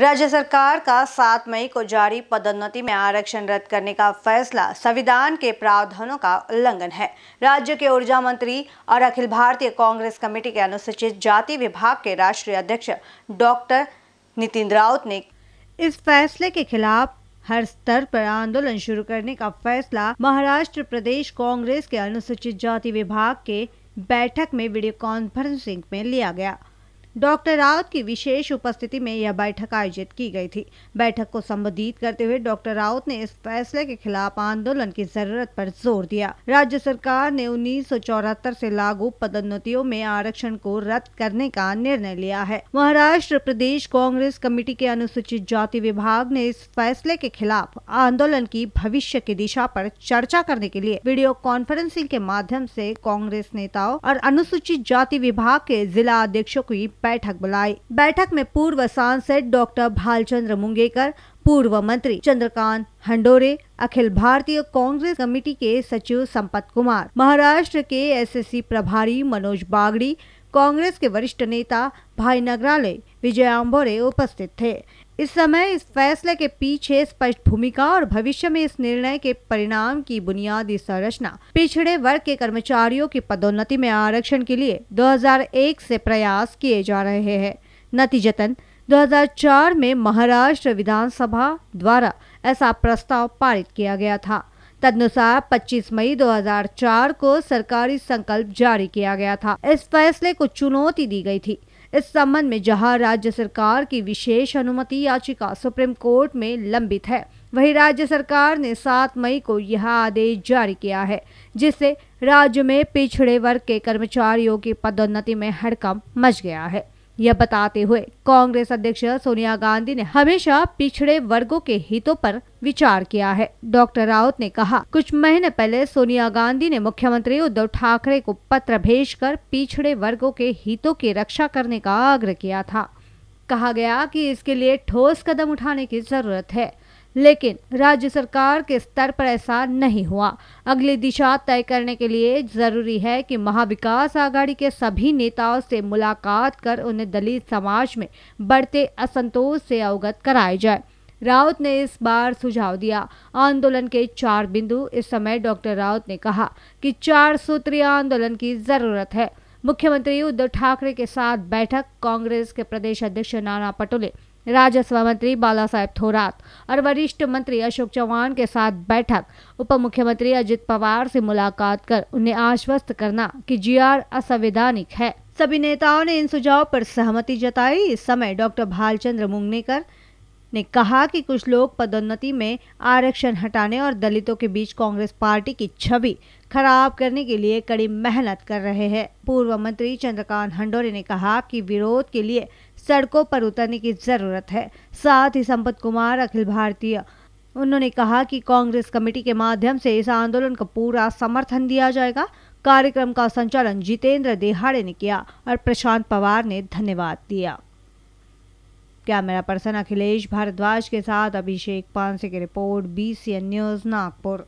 राज्य सरकार का सात मई को जारी पदोन्नति में आरक्षण रद्द करने का फैसला संविधान के प्रावधानों का उल्लंघन है राज्य के ऊर्जा मंत्री और अखिल भारतीय कांग्रेस कमेटी के अनुसूचित जाति विभाग के राष्ट्रीय अध्यक्ष डॉक्टर नितिन राउत ने इस फैसले के खिलाफ हर स्तर पर आंदोलन शुरू करने का फैसला महाराष्ट्र प्रदेश कांग्रेस के अनुसूचित जाति विभाग के बैठक में वीडियो कॉन्फ्रेंसिंग में लिया गया डॉक्टर रावत की विशेष उपस्थिति में यह बैठक आयोजित की गई थी बैठक को संबोधित करते हुए डॉक्टर रावत ने इस फैसले के खिलाफ आंदोलन की जरूरत पर जोर दिया राज्य सरकार ने उन्नीस से लागू पदोन्नतियों में आरक्षण को रद्द करने का निर्णय लिया है महाराष्ट्र प्रदेश कांग्रेस कमेटी के अनुसूचित जाति विभाग ने इस फैसले के खिलाफ आंदोलन की भविष्य की दिशा पर चर्चा करने के लिए वीडियो कॉन्फ्रेंसिंग के माध्यम से कांग्रेस नेताओं और अनुसूचित जाति विभाग के जिला अध्यक्षों की बैठक बुलाई बैठक में पूर्व सांसद डॉक्टर भालचंद्र मुंगेकर पूर्व मंत्री चंद्रकांत हंडोरे अखिल भारतीय कांग्रेस कमेटी के सचिव संपत कुमार महाराष्ट्र के एसएससी प्रभारी मनोज बागड़ी कांग्रेस के वरिष्ठ नेता भाई नगराले विजय आम्बोरे उपस्थित थे इस समय इस फैसले के पीछे स्पष्ट भूमिका और भविष्य में इस निर्णय के परिणाम की बुनियादी संरचना पिछड़े वर्ग के कर्मचारियों की पदोन्नति में आरक्षण के लिए 2001 से प्रयास किए जा रहे हैं नतीजतन 2004 में महाराष्ट्र विधानसभा द्वारा ऐसा प्रस्ताव पारित किया गया था तदनुसार 25 मई 2004 को सरकारी संकल्प जारी किया गया था इस फैसले को चुनौती दी गई थी इस संबंध में जहां राज्य सरकार की विशेष अनुमति याचिका सुप्रीम कोर्ट में लंबित है वहीं राज्य सरकार ने 7 मई को यह आदेश जारी किया है जिससे राज्य में पिछड़े वर्ग के कर्मचारियों की पदोन्नति में हड़कम मच गया है यह बताते हुए कांग्रेस अध्यक्ष सोनिया गांधी ने हमेशा पिछड़े वर्गों के हितों पर विचार किया है डॉक्टर राउत ने कहा कुछ महीने पहले सोनिया गांधी ने मुख्यमंत्री उद्धव ठाकरे को पत्र भेजकर पिछड़े वर्गों के हितों की रक्षा करने का आग्रह किया था कहा गया कि इसके लिए ठोस कदम उठाने की जरूरत है लेकिन राज्य सरकार के स्तर पर ऐसा नहीं हुआ अगली दिशा तय करने के लिए जरूरी है कि महाविकास आघाड़ी के सभी नेताओं से मुलाकात कर उन्हें दलित समाज में बढ़ते असंतोष से अवगत कराया जाए राउत ने इस बार सुझाव दिया आंदोलन के चार बिंदु इस समय डॉक्टर राउत ने कहा कि चार सूत्रीय आंदोलन की जरूरत है मुख्यमंत्री उद्धव ठाकरे के साथ बैठक कांग्रेस के प्रदेश अध्यक्ष नाना पटोले राजस्व मंत्री बाला साहेब थोरात और वरिष्ठ मंत्री अशोक चौहान के साथ बैठक उप मुख्यमंत्री अजित पवार से मुलाकात कर उन्हें आश्वस्त करना कि जीआर असंवैधानिक है सभी नेताओं ने इन सुझाव पर सहमति जताई इस समय डॉक्टर भालचंद्र मुंगनेकर ने कहा कि कुछ लोग पदोन्नति में आरक्षण हटाने और दलितों के बीच कांग्रेस पार्टी की छवि खराब करने के लिए कड़ी मेहनत कर रहे हैं पूर्व मंत्री चंद्रकांत हंडोरे ने कहा कि विरोध के लिए सड़कों पर उतरने की जरूरत है साथ ही संपत कुमार अखिल भारतीय उन्होंने कहा कि कांग्रेस कमेटी के माध्यम से इस आंदोलन का पूरा समर्थन दिया जाएगा कार्यक्रम का संचालन जितेंद्र देहाड़े ने किया और प्रशांत पवार ने धन्यवाद दिया कैमरा पर्सन अखिलेश भारद्वाज के साथ अभिषेक पानसे की रिपोर्ट बी न्यूज़ नागपुर